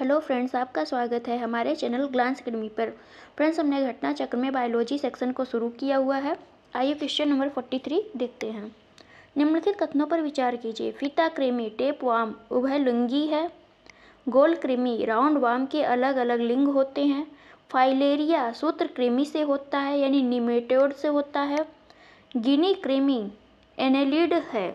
hello friends आपका स्वागत है हमारे चैनल ग्लांस अकेडमी पर फ्रेंड्स हमने घटना चक्र में बायोलॉजी सेक्शन को शुरू किया हुआ है आइए क्वेश्चन नंबर फोर्टी थ्री देखते हैं निम्नलिखित कथनों पर विचार कीजिए फीता क्रेमी टेप वाम लुंगी है गोल क्रेमी राउंड वाम के अलग अलग लिंग होते हैं फाइलेरिया सूत्र क्रेमी से होता है यानी निमेटोड से होता है गिनी क्रेमी एनेलिड है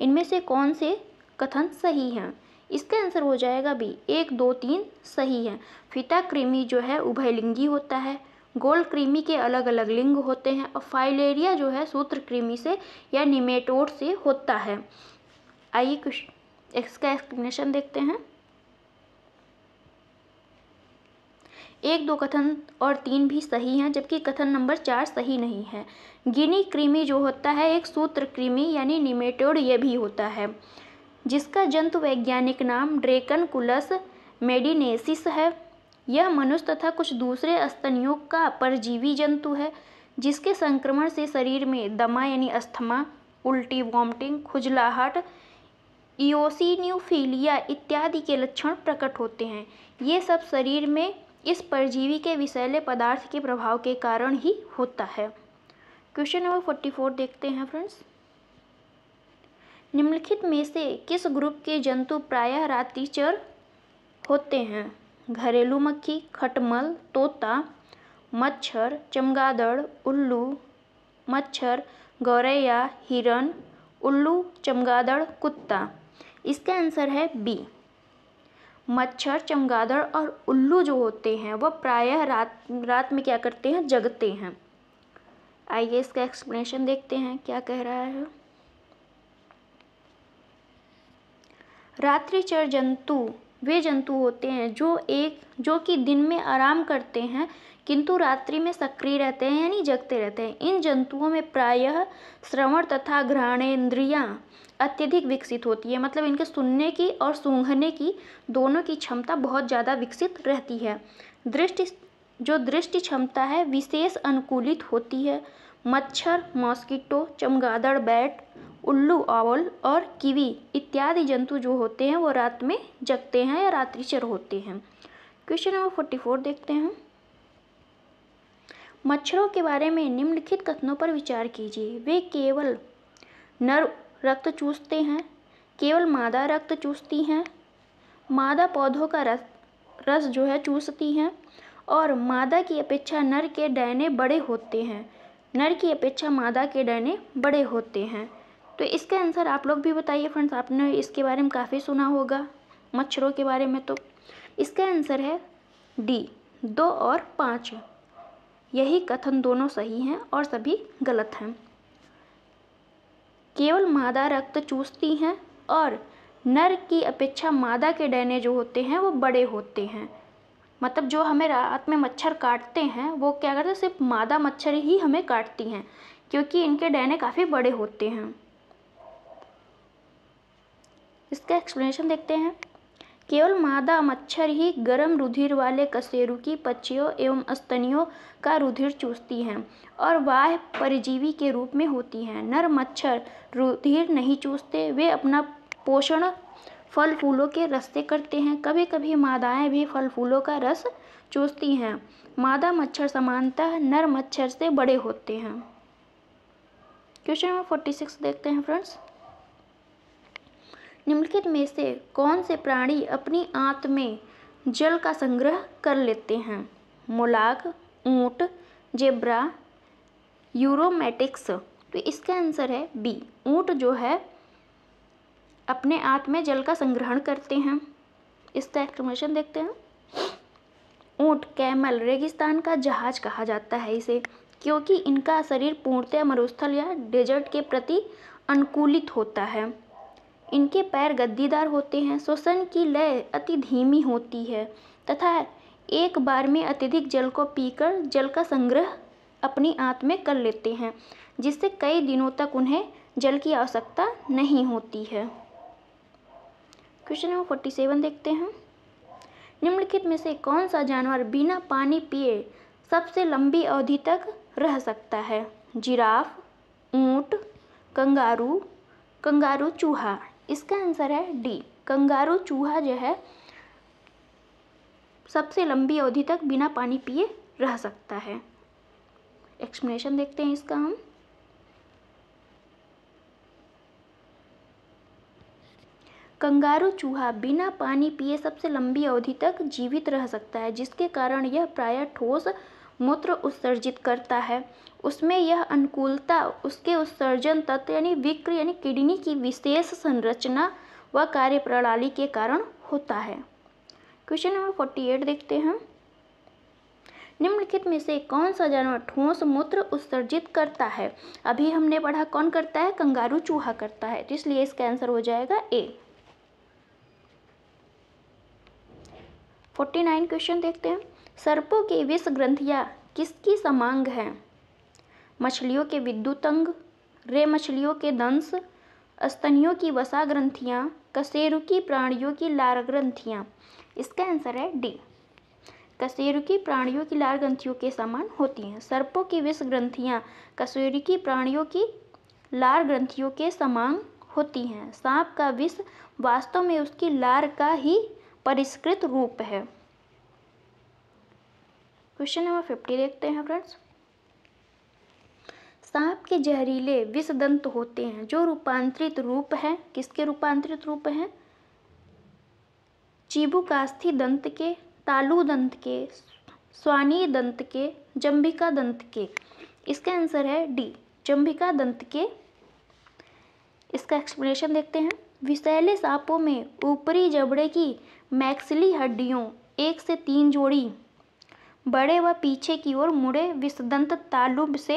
इनमें से कौन से कथन सही हैं इसका आंसर हो जाएगा बी एक दो तीन सही है फिता कृमि जो है उभयलिंगी होता है गोल कृमि के अलग अलग लिंग होते हैं और फाइलेरिया जो है सूत्र कृमि से या निमेटोड से होता है आइए कुछ इसका एक्सप्लेनेशन देखते हैं एक दो कथन और तीन भी सही हैं जबकि कथन नंबर चार सही नहीं है गिनी कृमि जो होता है एक सूत्र कृमि यानी निमेटोड यह भी होता है जिसका जंतु वैज्ञानिक नाम कुलस मेडिनेसिस है यह मनुष्य तथा कुछ दूसरे स्तनियों का परजीवी जंतु है जिसके संक्रमण से शरीर में दमा यानी अस्थमा उल्टी वॉमटिंग खुजलाहट ईओसिन्यूफीलिया इत्यादि के लक्षण प्रकट होते हैं ये सब शरीर में इस परजीवी के विषैले पदार्थ के प्रभाव के कारण ही होता है क्वेश्चन नंबर फोर्टी फोर देखते हैं फ्रेंड्स निम्नलिखित में से किस ग्रुप के जंतु प्रायः रातिचर होते हैं घरेलू मक्खी खटमल तोता मच्छर चमगादड़ उल्लू मच्छर गौरैया हिरण उल्लू चमगादड़ कुत्ता इसका आंसर है बी मच्छर चमगादड़ और उल्लू जो होते हैं वह प्रायः रात रात में क्या करते हैं जगते हैं आइए इसका एक्सप्लेनेशन देखते हैं क्या कह रहा है रात्रिचर जंतु वे जंतु होते हैं जो एक जो कि दिन में आराम करते हैं किंतु रात्रि में सक्रिय रहते हैं यानी जगते रहते हैं इन जंतुओं में प्रायः श्रवण तथा घ्राणेन्द्रियाँ अत्यधिक विकसित होती है मतलब इनके सुनने की और सूंघने की दोनों की क्षमता बहुत ज़्यादा विकसित रहती है दृष्टि जो दृष्टि क्षमता है विशेष अनुकूलित होती है मच्छर मॉस्किटो चमगादड़ बैट उल्लू आवल और कीवी इत्यादि जंतु जो होते हैं वो रात में जगते हैं या रात्रिचर होते हैं क्वेश्चन नंबर फोर्टी फोर देखते हैं मच्छरों के बारे में निम्नलिखित कथनों पर विचार कीजिए वे केवल नर रक्त चूसते हैं केवल मादा रक्त चूसती हैं मादा पौधों का रस रस जो है चूसती हैं और मादा की अपेक्षा नर के डैने बड़े होते हैं नर की अपेक्षा मादा के डैने बड़े होते हैं तो इसका आंसर आप लोग भी बताइए फ्रेंड्स आपने इसके बारे में काफ़ी सुना होगा मच्छरों के बारे में तो इसका आंसर है डी दो और पाँच यही कथन दोनों सही हैं और सभी गलत हैं केवल मादा रक्त चूसती हैं और नर की अपेक्षा मादा के डैने जो होते हैं वो बड़े होते हैं मतलब जो हमें रात में मच्छर काटते हैं वो क्या करते हैं सिर्फ मादा मच्छर ही हमें काटती हैं क्योंकि इनके डैने काफ़ी बड़े होते हैं इसका एक्सप्लेनेशन देखते हैं केवल मादा मच्छर ही गर्म रुधिर वाले कसेरु की पच्चियों एवं स्तनियों का रुधिर चूसती हैं और वाह परजीवी के रूप में होती हैं नर मच्छर रुधिर नहीं चूसते वे अपना पोषण फल फूलों के रस से करते हैं कभी कभी मादाएं भी फल फूलों का रस चूसती हैं मादा मच्छर समानतः नर मच्छर से बड़े होते हैं क्वेश्चन नंबर फोर्टी सिक्स देखते हैं फ्रेंड्स निम्नलिखित में से कौन से प्राणी अपनी आंत में जल का संग्रह कर लेते हैं मुलाक ऊँट जेब्रा यूरोमेटिक्स तो इसका आंसर है बी ऊँट जो है अपने आंत में जल का संग्रहण करते हैं इसका एक्सप्लेनेशन देखते हैं ऊँट कैमल रेगिस्तान का जहाज कहा जाता है इसे क्योंकि इनका शरीर पूर्णतया मरुस्थल या डेजर्ट के प्रति अनुकूलित होता है इनके पैर गद्दीदार होते हैं श्वसन की लय अति धीमी होती है तथा एक बार में अत्यधिक जल को पीकर जल का संग्रह अपनी आंत में कर लेते हैं जिससे कई दिनों तक उन्हें जल की आवश्यकता नहीं होती है क्वेश्चन नंबर फोर्टी सेवन देखते हैं निम्नलिखित में से कौन सा जानवर बिना पानी पिए सबसे लंबी अवधि तक रह सकता है जिराफ ऊंट कंगारू कंगारू चूहा इसका आंसर है डी कंगारू चूहा जो है सबसे लंबी अवधि तक बिना पानी पिए रह सकता है एक्सप्लेनेशन देखते हैं इसका हम कंगारू चूहा बिना पानी पिए सबसे लंबी अवधि तक जीवित रह सकता है जिसके कारण यह प्रायः ठोस मूत्र उत्सर्जित करता है उसमें यह अनुकूलता उसके उत्सर्जन तत्व यानी विक्र यानी किडनी की विशेष संरचना व कार्य प्रणाली के कारण होता है क्वेश्चन नंबर फोर्टी एट देखते हैं निम्नलिखित में से कौन सा जानवर ठोस मूत्र उत्सर्जित करता है अभी हमने पढ़ा कौन करता है कंगारू चूहा करता है तो इसलिए इसका आंसर हो जाएगा ए फोर्टी नाइन क्वेश्चन देखते हैं सर्पों के विष ग्रंथियाँ किसकी समांग हैं मछलियों के विद्युतंग रे मछलियों के दंश स्तनियों की वसा ग्रंथियाँ कसेरुकी प्राणियों की लार ग्रंथियाँ इसका आंसर है डी कसेरुकी प्राणियों की लार ग्रंथियों के समान होती हैं सर्पों की विष ग्रंथियाँ कसेरुकी प्राणियों की लार ग्रंथियों के समान होती हैं सांप का विष वास्तव में उसकी लार का ही परिष्कृत रूप है क्वेश्चन नंबर फिफ्टी देखते हैं फ्रेंड्स सांप के जहरीले विषदंत होते हैं जो रूपांतरित रूप है किसके रूपांतरित रूप है चीबुकास्थी दंत के तालु दंत के स्वानी दंत के जंबिका दंत के इसका आंसर है डी जंबिका दंत के इसका एक्सप्लेनेशन देखते हैं विषैले सांपों में ऊपरी जबड़े की मैक्सिली हड्डियों एक से तीन जोड़ी बड़े व पीछे की ओर मुड़े विषदंत तालुब से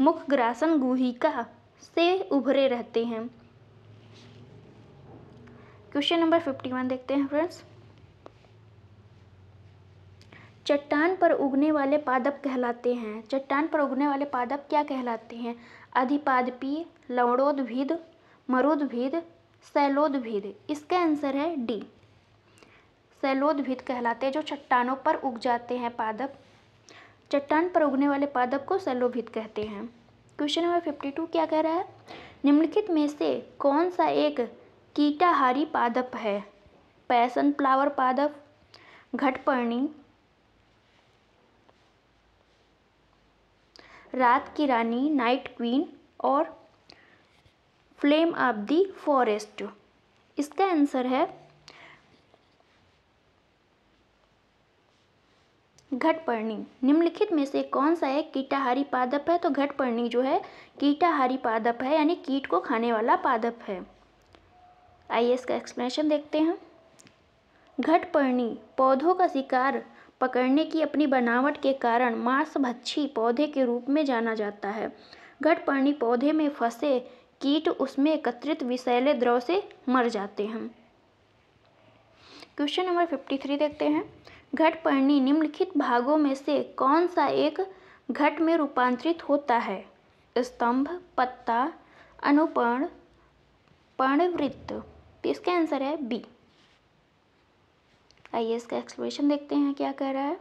मुख ग्रासन गुहिका से उभरे रहते हैं क्वेश्चन नंबर फिफ्टी वन देखते हैं फ्रेंड्स चट्टान पर उगने वाले पादप कहलाते हैं चट्टान पर उगने वाले पादप क्या कहलाते हैं अधिपादपी लवणोद्भिद मरुद्भिद शैलोद्भिद इसका आंसर है डी शैलोदभित्त कहलाते हैं जो चट्टानों पर उग जाते हैं पादप चट्टान पर उगने वाले पादप को सैलोभित कहते हैं क्वेश्चन नंबर फिफ्टी टू क्या कह रहा है निम्नलिखित में से कौन सा एक कीटाहारी पादप है पैसन फ्लावर पादप घटपर्णी रात की रानी नाइट क्वीन और फ्लेम ऑफ दी फॉरेस्ट इसका आंसर है घटपर्णी निम्नलिखित में से कौन सा एक कीटाहारी पादप है तो घटपर्णी जो है कीटाहारी पादप है यानी कीट को खाने वाला पादप है आइए इसका एक्सप्लेनेशन देखते हैं घटपर्णी पौधों का शिकार पकड़ने की अपनी बनावट के कारण मांसभक्षी पौधे के रूप में जाना जाता है घटपर्णी पौधे में फंसे कीट उसमें एकत्रित विषैले द्रव से मर जाते हैं क्वेश्चन नंबर फिफ्टी थ्री देखते हैं घटपर्णी निम्नलिखित भागों में से कौन सा एक घट में रूपांतरित होता है स्तंभ पत्ता अनुपर्ण पर्णवृत्त तो इसका आंसर है बी आइए इसका एक्सप्लेनेशन देखते हैं क्या कह रहा है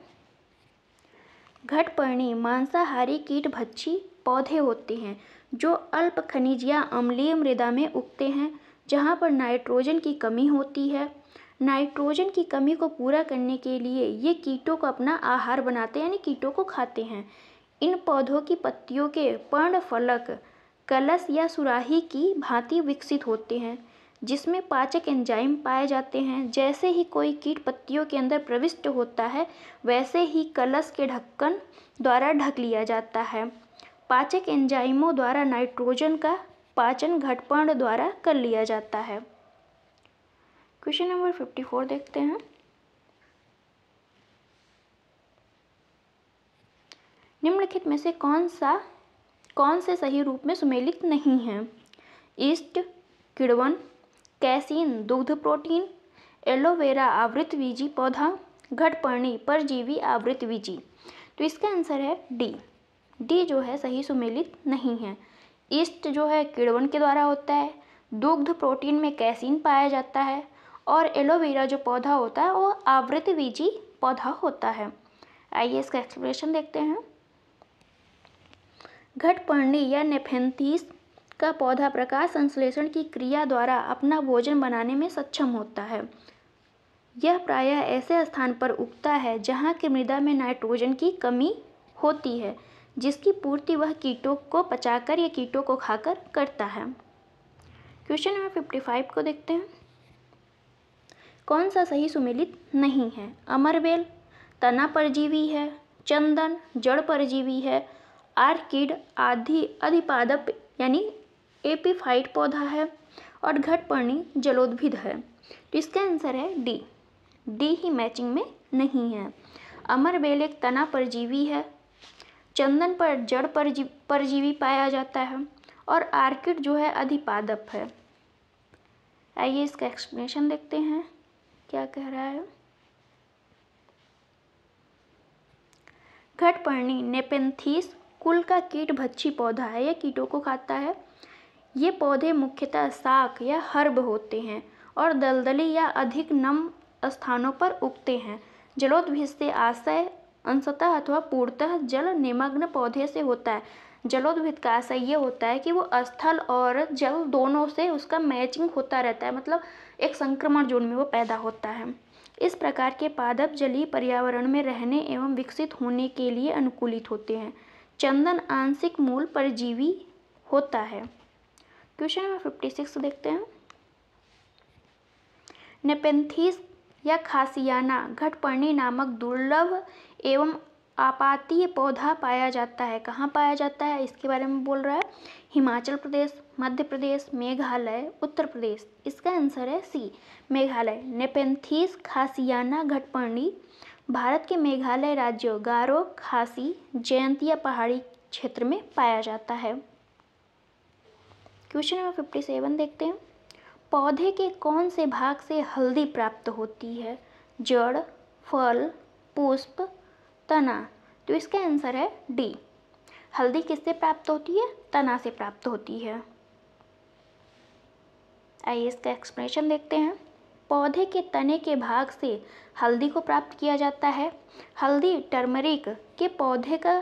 घटपर्णी मांसाहारी कीट भच्छी पौधे होते हैं जो अल्प खनिज या अम्लीय मृदा में उगते हैं जहाँ पर नाइट्रोजन की कमी होती है नाइट्रोजन की कमी को पूरा करने के लिए ये कीटों को अपना आहार बनाते हैं यानी कीटों को खाते हैं इन पौधों की पत्तियों के पर्ण फलक कलश या सुराही की भांति विकसित होते हैं जिसमें पाचक एंजाइम पाए जाते हैं जैसे ही कोई कीट पत्तियों के अंदर प्रविष्ट होता है वैसे ही कलश के ढक्कन द्वारा ढक लिया जाता है पाचक एंजाइमों द्वारा नाइट्रोजन का पाचन घटपर्ण द्वारा कर लिया जाता है क्वेश्चन नंबर फिफ्टी फोर देखते हैं निम्नलिखित में से कौन सा कौन से सही रूप में सुमेलित नहीं है ईस्ट किड़वन कैसीन दुग्ध प्रोटीन एलोवेरा आवृत बीजी पौधा घटपर्णी परजीवी आवृत बीजी तो इसका आंसर है डी डी जो है सही सुमेलित नहीं है ईस्ट जो है किड़वन के द्वारा होता है दुग्ध प्रोटीन में कैसीन पाया जाता है और एलोवेरा जो पौधा होता है वो आवृत बीजी पौधा होता है आइए इसका एक्सप्लेनेशन देखते हैं घटपर्णी या नेफेंथिस का पौधा प्रकाश संश्लेषण की क्रिया द्वारा अपना भोजन बनाने में सक्षम होता है यह प्रायः ऐसे स्थान पर उगता है जहाँ की मृदा में नाइट्रोजन की कमी होती है जिसकी पूर्ति वह कीटों को पचाकर या कीटों को खाकर करता है क्वेश्चन नंबर फिफ्टी फाइव को देखते हैं कौन सा सही सुमेलित नहीं है अमरबेल तना परजीवी है चंदन जड़ परजीवी है आर्किड आधि अधिपादप यानी एपीफाइट पौधा है और घटपर्णी जलोद्भिद है तो इसका आंसर है डी डी ही मैचिंग में नहीं है अमरबेल एक तना परजीवी है चंदन पर जड़ परजी परजीवी पाया जाता है और आर्किड जो है अधिपादप है आइए इसका एक्सप्लेनेशन देखते हैं क्या कह रहा है घटपर्णी नेपेंथीस कुल का कीट भच्छी पौधा है यह कीटों को खाता है ये पौधे मुख्यतः साख या हर्ब होते हैं और दलदली या अधिक नम स्थानों पर उगते हैं जलोद्भिज से आशय अंशतः अथवा पूर्णतः जल निमग्न पौधे से होता है जलोद्भिद का आशय ये होता है कि वो स्थल और जल दोनों से उसका मैचिंग होता रहता है मतलब एक संक्रमण जोन में वो पैदा होता है इस प्रकार के पादप जलीय पर्यावरण में रहने एवं विकसित होने के लिए अनुकूलित होते हैं चंदन आंशिक मूल परजीवी होता है क्वेश्चन नंबर फिफ्टी सिक्स देखते हैं नेपेंथिस या खासियाना घटपर्णी नामक दुर्लभ एवं आपातीय पौधा पाया जाता है कहाँ पाया जाता है इसके बारे में बोल रहा है हिमाचल प्रदेश मध्य प्रदेश मेघालय उत्तर प्रदेश इसका आंसर है सी मेघालय नेपेंथीस खासियाना घटपर्णी भारत के मेघालय राज्यों गारो खासी जयंतिया पहाड़ी क्षेत्र में पाया जाता है क्वेश्चन नंबर फिफ्टी सेवन देखते हैं पौधे के कौन से भाग से हल्दी प्राप्त होती है जड़ फल पुष्प तना तो इसका आंसर है डी हल्दी किससे प्राप्त होती है तना से प्राप्त होती है आइए इसका एक्सप्लेनेशन देखते हैं पौधे के तने के भाग से हल्दी को प्राप्त किया जाता है हल्दी टर्मरिक के पौधे का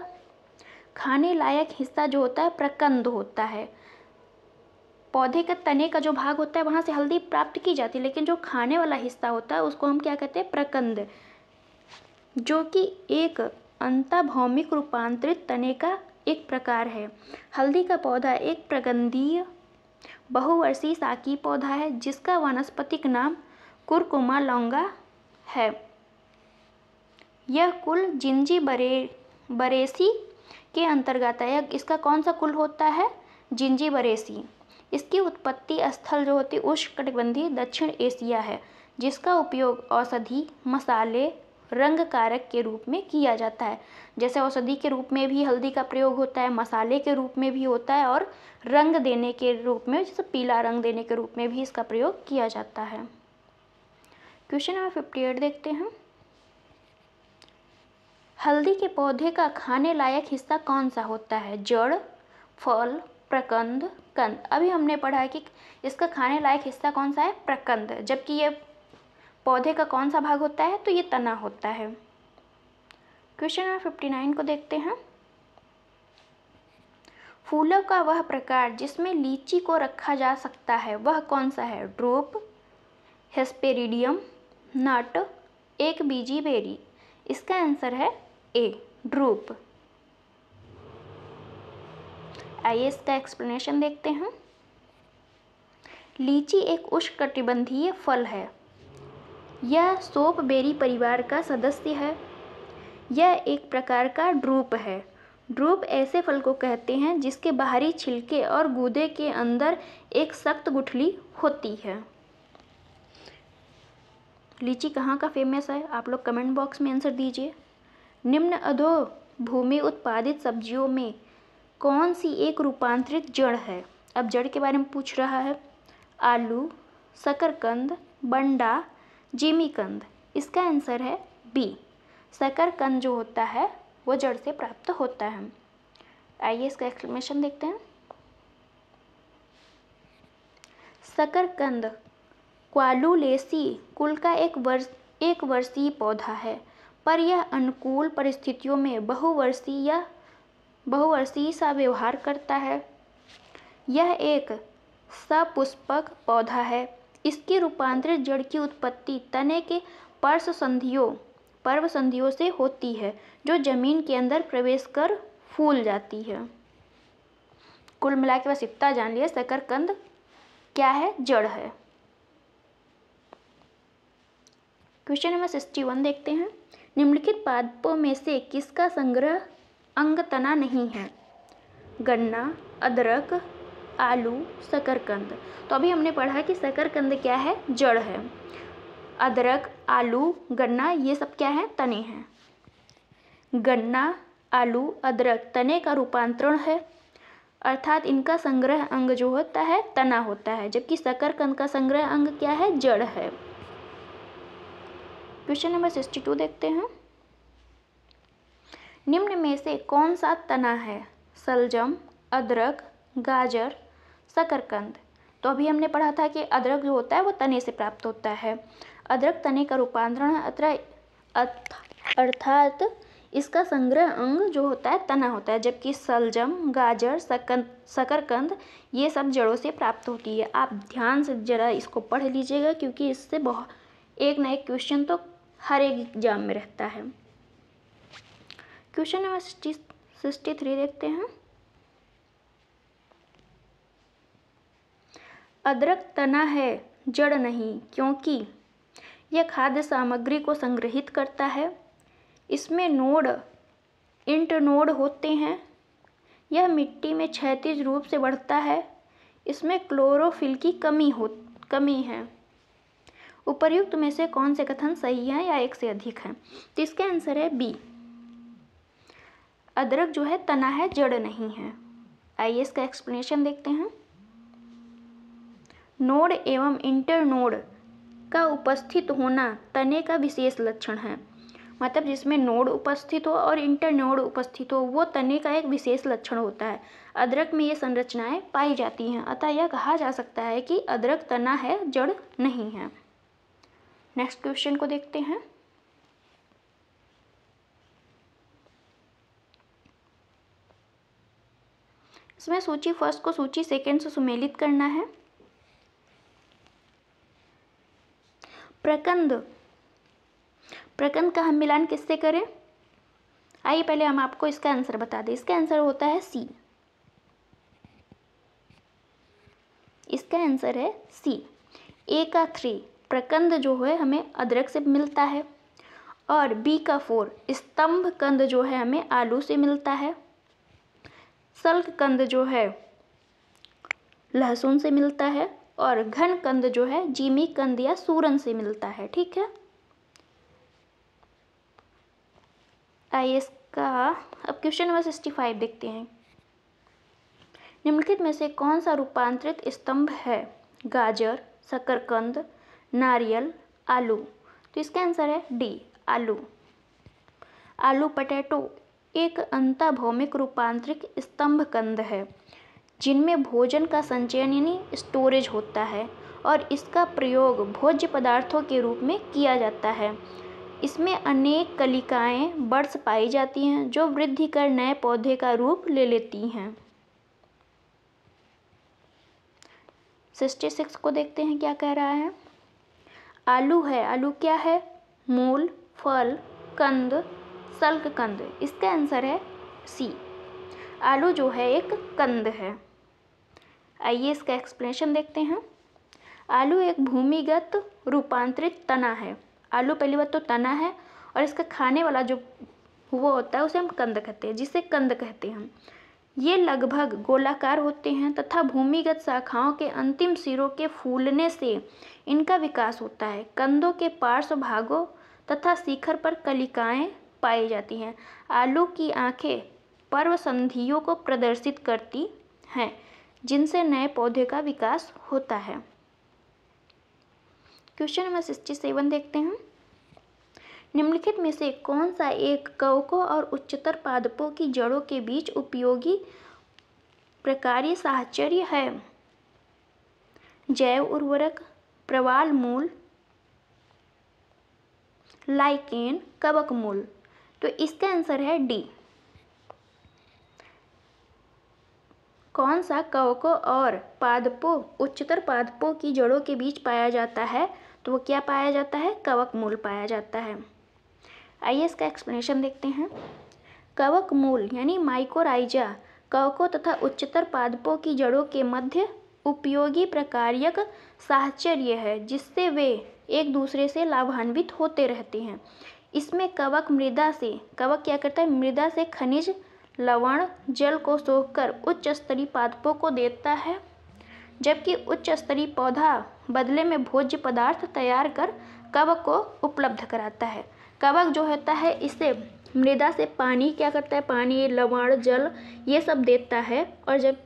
खाने लायक हिस्सा जो होता है प्रकंद होता है पौधे का तने का जो भाग होता है वहाँ से हल्दी प्राप्त की जाती है लेकिन जो खाने वाला हिस्सा होता है उसको हम क्या कहते हैं प्रकंद जो कि एक अंतभौमिक रूपांतरित तने का एक प्रकार है हल्दी का पौधा एक प्रगंधीय बहुवर्षीय साकी पौधा है जिसका वनस्पतिक नाम कुरकुमा लौंगा है यह कुल जिंजी बरे बरेसी के अंतर्गत है इसका कौन सा कुल होता है जिंजी बरेसी इसकी उत्पत्ति स्थल जो होती है उष्णकटिबंधीय दक्षिण एशिया है जिसका उपयोग औषधि मसाले रंग कारक के रूप में किया जाता है जैसे औषधि के रूप में भी हल्दी का प्रयोग होता है मसाले के रूप में भी होता है और रंग देने के रूप में जैसे पीला रंग देने के रूप में भी इसका प्रयोग किया जाता है क्वेश्चन नंबर फिफ्टी एट देखते हैं हल्दी के पौधे का खाने लायक हिस्सा कौन सा होता है जड़ फल प्रकंद कंद अभी हमने पढ़ा है कि इसका खाने लायक हिस्सा कौन सा है प्रकंद जबकि ये पौधे का कौन सा भाग होता है तो ये तना होता है क्वेश्चन नंबर फिफ्टी नाइन को देखते हैं फूलों का वह प्रकार जिसमें लीची को रखा जा सकता है वह कौन सा है ड्रोप हेस्पेरिडियम नट एक बीजी बेरी इसका आंसर है ए ड्रूप आइए इसका एक्सप्लेनेशन देखते हैं लीची एक उष्णकटिबंधीय फल है यह सोप बेरी परिवार का सदस्य है यह एक प्रकार का ड्रूप है ड्रूप ऐसे फल को कहते हैं जिसके बाहरी छिलके और गूदे के अंदर एक सख्त गुठली होती है लीची कहाँ का फेमस है आप लोग कमेंट बॉक्स में आंसर दीजिए निम्न अधो भूमि उत्पादित सब्जियों में कौन सी एक रूपांतरित जड़ है अब जड़ के बारे में पूछ रहा है आलू शकरकंद बंडा जिमीकंद इसका आंसर है बी शकरकंद जो होता है वो जड़ से प्राप्त होता है आइए इसका एक्सप्लेनेशन देखते हैं शकरकंद क्वालुलेसी कुल का एक वर्ष एक वर्षीय पौधा है पर यह अनुकूल परिस्थितियों में बहुवर्षीय या बहुवर्षीय सा व्यवहार करता है यह एक सपुष्पक पौधा है इसके रूपांतरित जड़ की उत्पत्ति तने के पर्श संधियों पर्व संधियों से होती है जो जमीन के अंदर प्रवेश कर फूल जाती है कुल मिला के बस इतना जान लिया शकरकंद क्या है जड़ है क्वेश्चन नंबर सिक्सटी वन देखते हैं निम्नलिखित पादपों में से किसका संग्रह अंग तना नहीं है गन्ना अदरक आलू शकरकंद तो अभी हमने पढ़ा कि शकरकंद क्या है जड़ है अदरक आलू गन्ना ये सब क्या है तने हैं गन्ना आलू अदरक तने का रूपांतरण है अर्थात इनका संग्रह अंग जो होता है तना होता है जबकि शकरकंद का संग्रह अंग क्या है जड़ है क्वेश्चन नंबर सिक्सटी टू देखते हैं निम्न में से कौन सा तना है सलजम अदरक गाजर शकरकंद तो अभी हमने पढ़ा था कि अदरक जो होता है वो तने से प्राप्त होता है अदरक तने का रूपांतरण अतरा अर्थात इसका संग्रह अंग जो होता है तना होता है जबकि सलजम गाजर सकंद शकरकंद ये सब जड़ों से प्राप्त होती है आप ध्यान से ज़रा इसको पढ़ लीजिएगा क्योंकि इससे बहुत एक ना एक क्वेश्चन तो हर एक एग्जाम में रहता है क्वेश्चन नंबर सिक्सटी थ्री देखते हैं अदरक तना है जड़ नहीं क्योंकि यह खाद्य सामग्री को संग्रहित करता है इसमें नोड इंट नोड होते हैं यह मिट्टी में क्षैतिज रूप से बढ़ता है इसमें क्लोरोफिल की कमी हो कमी है उपर्युक्त में से कौन से कथन सही हैं या एक से अधिक हैं तो इसका आंसर है बी अदरक जो है तना है जड़ नहीं है आइए इसका एक्सप्लेनेशन देखते हैं नोड एवं इंटरनोड का उपस्थित होना तने का विशेष लक्षण है मतलब जिसमें नोड उपस्थित हो और इंटरनोड उपस्थित हो वो तने का एक विशेष लक्षण होता है अदरक में ये संरचनाएं पाई जाती हैं अतः यह कहा जा सकता है कि अदरक तना है जड़ नहीं है नेक्स्ट क्वेश्चन को देखते हैं इसमें सूची फर्स्ट को सूची सेकेंड से सुमेलित करना है प्रकंद प्रकंद का हम मिलान किससे करें आइए पहले हम आपको इसका आंसर बता दें इसका आंसर होता है सी इसका आंसर है सी ए का थ्री प्रकंद जो है हमें अदरक से मिलता है और बी का फोर स्तंभ कंद जो है हमें आलू से मिलता है सल्क कंद जो है लहसुन से मिलता है और घन कंद जो है जीमी कंद या सूरन से मिलता है ठीक है आइए इसका अब क्वेश्चन नंबर सिक्सटी फाइव देखते हैं निम्नलिखित में से कौन सा रूपांतरित स्तंभ है गाजर शकरकंद नारियल आलू तो इसका आंसर है डी आलू आलू पटेटो एक अंतभौमिक रूपांतरिक स्तंभ कंद है जिनमें भोजन का संचयन यानी स्टोरेज होता है और इसका प्रयोग भोज्य पदार्थों के रूप में किया जाता है इसमें अनेक कलिकाएं बर्ड्स पाई जाती हैं जो वृद्धि कर नए पौधे का रूप ले लेती हैं सिक्सटी सिक्स को देखते हैं क्या कह रहा है आलू है आलू क्या है मूल फल कंद सल्क कंद इसका आंसर है सी आलू जो है एक कंद है आइए इसका एक्सप्लेनेशन देखते हैं आलू एक भूमिगत रूपांतरित तना है आलू पहली बात तो तना है और इसका खाने वाला जो वो होता है उसे हम कंद कहते हैं जिसे कंद कहते हैं ये लगभग गोलाकार होते हैं तथा भूमिगत शाखाओं के अंतिम सिरों के फूलने से इनका विकास होता है कंदों के पार्श्व भागों तथा शिखर पर कलिकाएं पाई जाती हैं आलू की आंखें पर्व संधियों को प्रदर्शित करती हैं जिनसे नए पौधे का विकास होता है क्वेश्चन नंबर सिक्सटी सेवन देखते हैं निम्नलिखित में से कौन सा एक कवकों और उच्चतर पादपों की जड़ों के बीच उपयोगी प्रकारीय साहचर्य है जैव उर्वरक प्रवाल मूल लाइकेन कवक मूल तो इसका आंसर है डी कौन सा कवकों और पादपों उच्चतर पादपों की जड़ों के बीच पाया जाता है तो वो क्या पाया जाता है कवक मूल पाया जाता है आइए इसका एक्सप्लेनेशन देखते हैं कवक मूल यानी माइकोराइजा कवकों तथा उच्चतर पादपों की जड़ों के मध्य उपयोगी प्रकारयक साहचर्य है जिससे वे एक दूसरे से लाभान्वित होते रहते हैं इसमें कवक मृदा से कवक क्या करता है मृदा से खनिज लवण जल को सोखकर उच्च स्तरीय पादपों को देता है जबकि उच्च स्तरीय पौधा बदले में भोज्य पदार्थ तैयार कर कवक को उपलब्ध कराता है कवक जो होता है इसे मृदा से पानी क्या करता है पानी लवण जल ये सब देता है और जब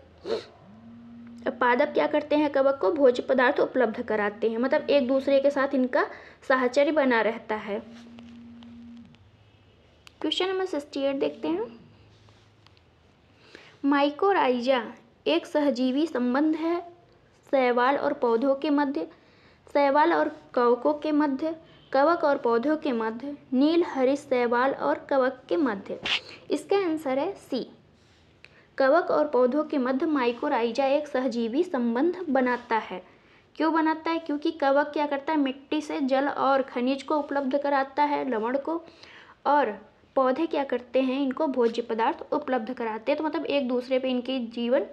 पादप क्या करते हैं कवक को भोज्य पदार्थ उपलब्ध कराते हैं मतलब एक दूसरे के साथ इनका साहचर्य बना रहता है क्वेश्चन नंबर सिक्सटी एट देखते हैं माइकोराइजा एक सहजीवी संबंध है शैवाल और पौधों के मध्य शैवाल और कवकों के मध्य कवक और पौधों के मध्य नील हरिश शैवाल और कवक के मध्य इसका आंसर है सी कवक और पौधों के मध्य माइकोराइजा एक सहजीवी संबंध बनाता है क्यों बनाता है क्योंकि कवक क्या करता है मिट्टी से जल और खनिज को उपलब्ध कराता है लवण को और पौधे क्या करते हैं इनको भोज्य पदार्थ उपलब्ध कराते हैं तो मतलब एक दूसरे पे इनके जीवन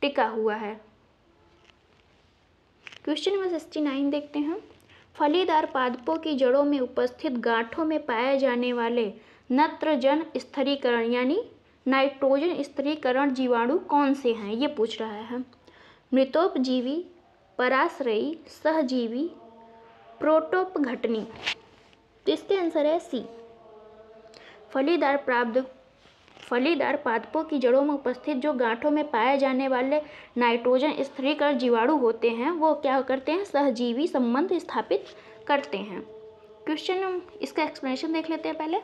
टिका हुआ है क्वेश्चन नंबर सिक्सटी नाइन देखते हैं फलीदार पादपों की जड़ों में उपस्थित गांठों में पाए जाने वाले नत्रजन स्थरीकरण यानी नाइट्रोजन स्तरीकरण जीवाणु कौन से हैं ये पूछ रहा है मृतोपजीवी पराश्रयी सहजीवी प्रोटोपघटनी तो इसके आंसर है सी फलीदार प्राप्त फलीदार पादपों की जड़ों में उपस्थित जो गांठों में पाए जाने वाले नाइट्रोजन स्थिरीकर जीवाणु होते हैं वो क्या करते हैं सहजीवी संबंध स्थापित करते हैं क्वेश्चन इसका एक्सप्लेनेशन देख लेते हैं पहले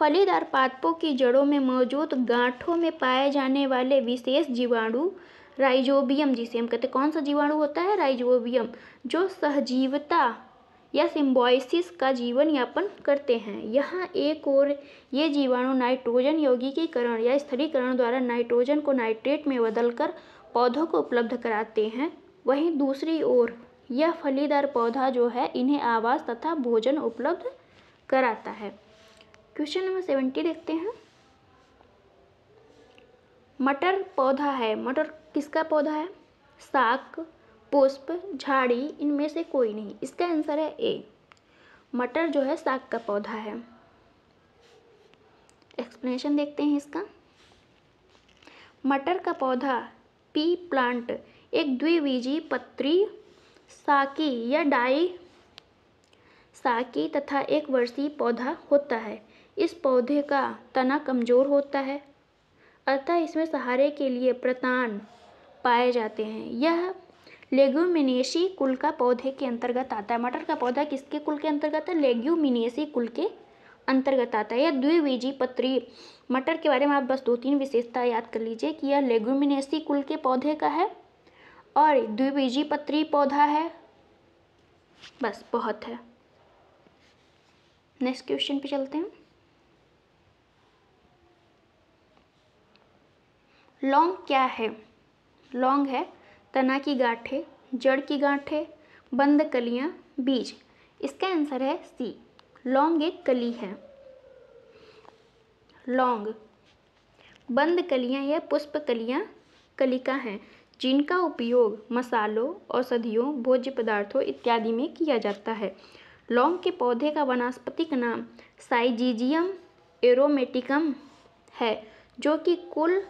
फलीदार पादपों की जड़ों में मौजूद गांठों में पाए जाने वाले विशेष जीवाणु राइजोबियम जिसे हम कहते हैं कौन सा जीवाणु होता है राइजोबियम जो सहजीवता या सिम्बॉयसिस का जीवन यापन करते हैं यहाँ एक और ये जीवाणु नाइट्रोजन यौगिकीकरण या स्थलीकरण द्वारा नाइट्रोजन को नाइट्रेट में बदलकर पौधों को उपलब्ध कराते हैं वहीं दूसरी ओर यह फलीदार पौधा जो है इन्हें आवास तथा भोजन उपलब्ध कराता है क्वेश्चन नंबर सेवेंटी देखते हैं मटर पौधा है मटर किसका पौधा है साग पुष्प झाड़ी इनमें से कोई नहीं इसका आंसर है ए मटर जो है साग का पौधा है एक्सप्लेनेशन देखते हैं इसका मटर का पौधा पी प्लांट एक द्विबीजी पत्री साकी या डाई साकी तथा एक वर्षीय पौधा होता है इस पौधे का तना कमज़ोर होता है अतः इसमें सहारे के लिए प्रतान पाए जाते हैं यह लेग्यूमिनेशी कुल का पौधे के अंतर्गत आता है मटर का पौधा किसके कुल के अंतर्गत है लेग्यूमिनेसी कुल के अंतर्गत आता है यह द्विवीजी पत्री मटर के बारे में आप बस दो तीन विशेषता याद कर लीजिए कि यह लेग्यूमिनेशी कुल के पौधे का है और द्विबीजी पत्री पौधा है बस बहुत है नेक्स्ट क्वेश्चन पे चलते हैं लौंग क्या है लौंग है तना की गांठें जड़ की गांठें बंद कलियां बीज इसका आंसर है सी लौंग एक कली है लौंग बंद कलियां या पुष्प कलियां कलिका हैं जिनका उपयोग मसालों औषधियों भोज्य पदार्थों इत्यादि में किया जाता है लौंग के पौधे का वनस्पतिक नाम साइजीजियम एरोमेटिकम है जो कि कुल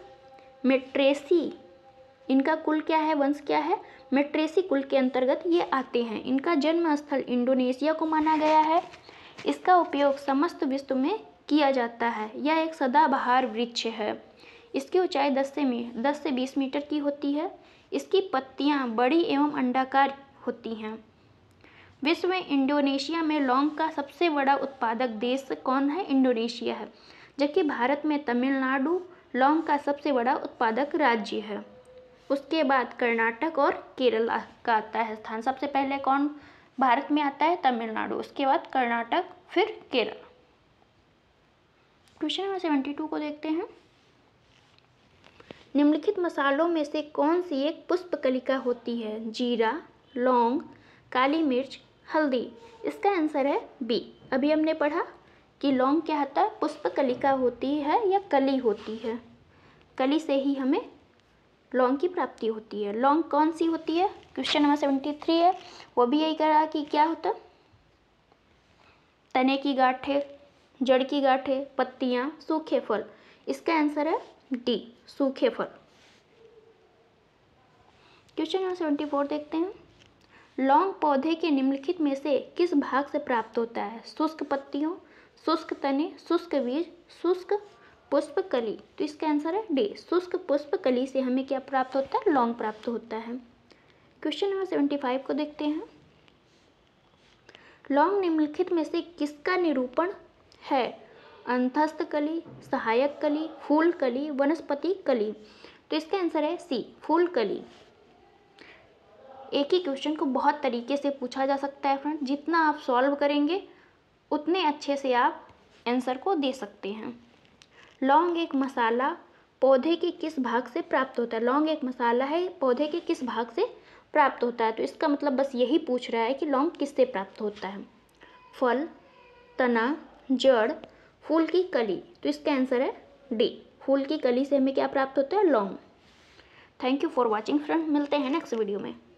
मेट्रेसी इनका कुल क्या है वंश क्या है मेट्रेसी कुल के अंतर्गत ये आते हैं इनका जन्म स्थल इंडोनेशिया को माना गया है इसका उपयोग समस्त विश्व में किया जाता है यह एक सदाबहार वृक्ष है इसकी ऊंचाई 10 से मी 10 से 20 मीटर की होती है इसकी पत्तियां बड़ी एवं अंडाकार होती हैं विश्व में इंडोनेशिया में लौंग का सबसे बड़ा उत्पादक देश कौन है इंडोनेशिया है जबकि भारत में तमिलनाडु लौंग का सबसे बड़ा उत्पादक राज्य है उसके बाद कर्नाटक और केरल का आता है स्थान सबसे पहले कौन भारत में आता है तमिलनाडु उसके बाद कर्नाटक फिर Kerala question number seventy two को देखते हैं निम्नलिखित मसालों में से कौन सी एक पुष्प कलिका होती है जीरा लौंग काली मिर्च हल्दी इसका आंसर है बी अभी हमने पढ़ा कि लौंग क्या होता है पुष्प कलिका होती है या कली होती है कली से ही हमें लॉन्ग की प्राप्ति होती है लॉन्ग कौन सी होती है क्वेश्चन नंबर सेवेंटी थ्री है वो भी यही कह रहा कि क्या होता तने की गाठे जड़ की गाठे पत्तियां सूखे फल इसका आंसर है डी सूखे फल क्वेश्चन नंबर सेवेंटी फोर देखते हैं लौंग पौधे के निम्नलिखित में से किस भाग से प्राप्त होता है शुष्क पत्तियों शुष्क तने शुष्क बीज शुष्क पुष्प कली तो इसका आंसर है डी शुष्क पुष्प कली से हमें क्या प्राप्त होता है लौंग प्राप्त होता है क्वेश्चन नंबर सेवेंटी फाइव को देखते हैं लॉन्ग निम्नलिखित में से किसका निरूपण है अंतस्थ कली सहायक कली फूल कली वनस्पति कली तो इसका आंसर है सी फूल कली एक ही क्वेश्चन को बहुत तरीके से पूछा जा सकता है फ्रेंड जितना आप सॉल्व करेंगे उतने अच्छे से आप आंसर को दे सकते हैं लौंग एक मसाला पौधे के किस भाग से प्राप्त होता है लौंग एक मसाला है पौधे के किस भाग से प्राप्त होता है तो इसका मतलब बस यही पूछ रहा है कि लौंग किससे प्राप्त होता है फल तना जड़ फूल की कली तो इसका आंसर है डी फूल की कली से हमें क्या प्राप्त होता है लौंग thank you for watching friend मिलते हैं नेक्स्ट वीडियो में